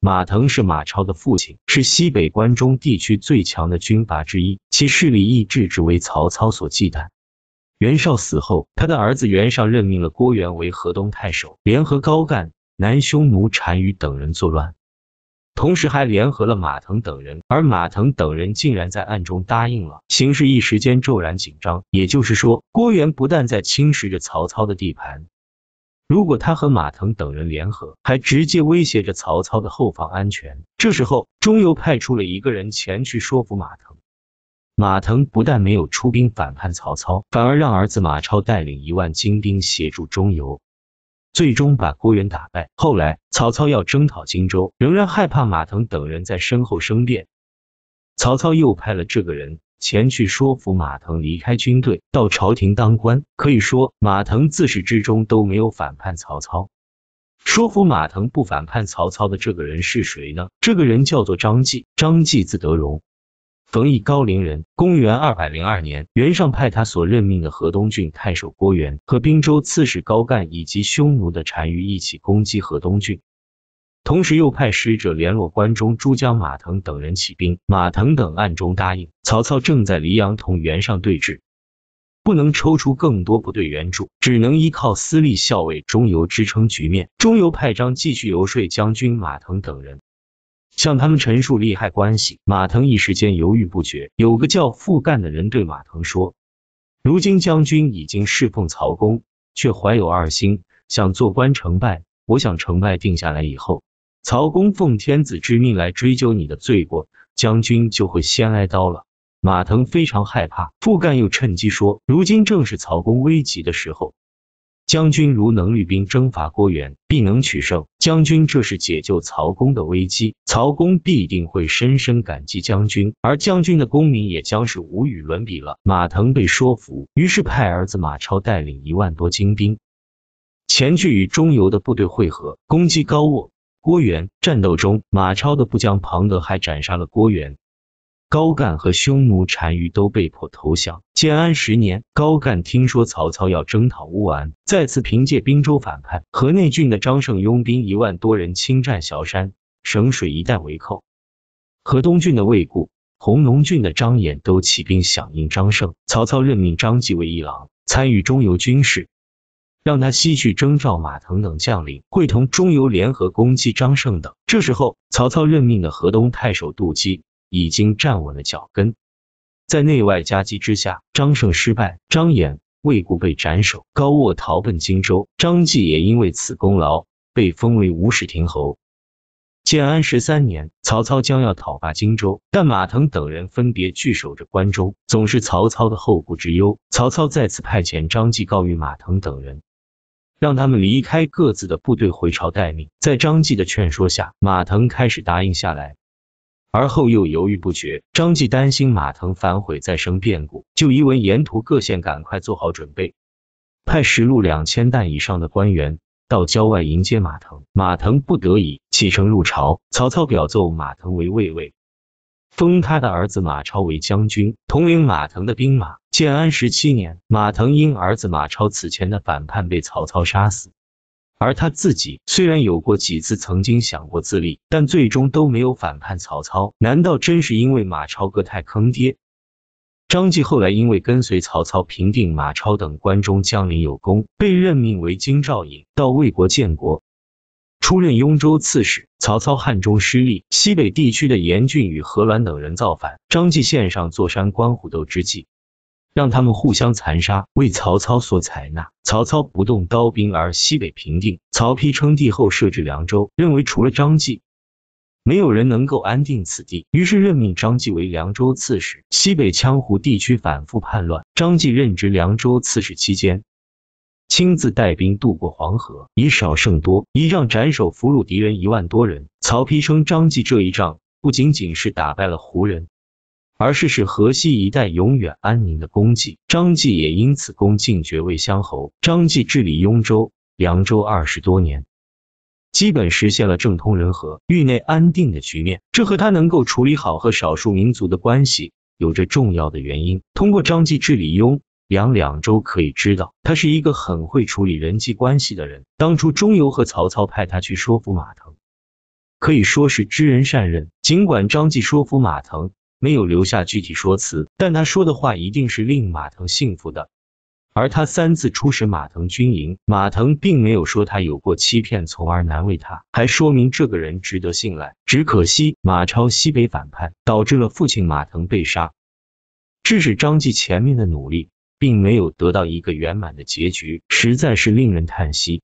马腾是马超的父亲，是西北关中地区最强的军阀之一，其势力一直只为曹操所忌惮。袁绍死后，他的儿子袁尚任命了郭元为河东太守，联合高干、南匈奴单于等人作乱，同时还联合了马腾等人，而马腾等人竟然在暗中答应了，形势一时间骤然紧张。也就是说，郭元不但在侵蚀着曹操的地盘。如果他和马腾等人联合，还直接威胁着曹操的后方安全。这时候，中游派出了一个人前去说服马腾。马腾不但没有出兵反叛曹操，反而让儿子马超带领一万精兵协助中游，最终把郭元打败。后来，曹操要征讨荆州，仍然害怕马腾等人在身后生变，曹操又派了这个人。前去说服马腾离开军队，到朝廷当官。可以说，马腾自始至终都没有反叛曹操。说服马腾不反叛曹操的这个人是谁呢？这个人叫做张继，张继字德荣，冯翊高陵人。公元二百零二年，袁尚派他所任命的河东郡太守郭元和滨州刺史高干以及匈奴的单于一起攻击河东郡。同时又派使者联络关中诸将马腾等人起兵，马腾等暗中答应。曹操正在黎阳同袁尚对峙，不能抽出更多部队援助，只能依靠私立校尉中游支撑局面。中游派张继续游说将军马腾等人，向他们陈述利害关系。马腾一时间犹豫不决。有个叫傅干的人对马腾说：“如今将军已经侍奉曹公，却怀有二心，想做官成败。我想成败定下来以后。”曹公奉天子之命来追究你的罪过，将军就会先挨刀了。马腾非常害怕，傅干又趁机说，如今正是曹公危急的时候，将军如能率兵征伐郭援，必能取胜。将军这是解救曹公的危机，曹公必定会深深感激将军，而将军的功名也将是无与伦比了。马腾被说服，于是派儿子马超带领一万多精兵前去与中游的部队会合，攻击高卧。郭元。战斗中，马超的部将庞德还斩杀了郭元。高干和匈奴单于都被迫投降。建安十年，高干听说曹操要征讨乌丸，再次凭借滨州反叛，河内郡的张胜拥兵一万多人，侵占崤山、省水一带为寇。河东郡的魏固、弘农郡的张衍都起兵响应张胜，曹操任命张继为一郎，参与中游军事。让他西去征召马腾等将领，会同中游联合攻击张胜等。这时候，曹操任命的河东太守杜基已经站稳了脚跟。在内外夹击之下，张胜失败，张衍、未固被斩首，高卧逃奔荆州。张济也因为此功劳被封为吴始亭侯。建安十三年，曹操将要讨伐荆州，但马腾等人分别据守着关中，总是曹操的后顾之忧。曹操再次派遣张继告谕马腾等人。让他们离开各自的部队回朝待命。在张继的劝说下，马腾开始答应下来，而后又犹豫不决。张继担心马腾反悔再生变故，就一文沿途各县赶快做好准备，派十路两千担以上的官员到郊外迎接马腾。马腾不得已启程入朝，曹操表奏马腾为卫尉。封他的儿子马超为将军，统领马腾的兵马。建安十七年，马腾因儿子马超此前的反叛被曹操杀死，而他自己虽然有过几次曾经想过自立，但最终都没有反叛曹操。难道真是因为马超哥太坑爹？张继后来因为跟随曹操平定马超等关中将领有功，被任命为京兆尹，到魏国建国。出任雍州刺史，曹操汉中失利，西北地区的严峻与何乱等人造反，张继献上坐山观虎斗之计，让他们互相残杀，为曹操所采纳。曹操不动刀兵而西北平定。曹丕称帝后设置凉州，认为除了张继。没有人能够安定此地，于是任命张继为凉州刺史。西北羌胡地区反复叛乱，张继任职凉州刺史期间。亲自带兵渡过黄河，以少胜多，一仗斩首俘虏敌人一万多人。曹丕称张济这一仗不仅仅是打败了胡人，而是使河西一带永远安宁的功绩。张济也因此功进爵魏乡侯。张济治理雍州、凉州二十多年，基本实现了政通人和、域内安定的局面。这和他能够处理好和少数民族的关系有着重要的原因。通过张继治理雍。杨两周可以知道，他是一个很会处理人际关系的人。当初钟繇和曹操派他去说服马腾，可以说是知人善任。尽管张继说服马腾没有留下具体说辞，但他说的话一定是令马腾信服的。而他三次出使马腾军营，马腾并没有说他有过欺骗，从而难为他，还说明这个人值得信赖。只可惜马超西北反叛，导致了父亲马腾被杀，致使张继前面的努力。并没有得到一个圆满的结局，实在是令人叹息。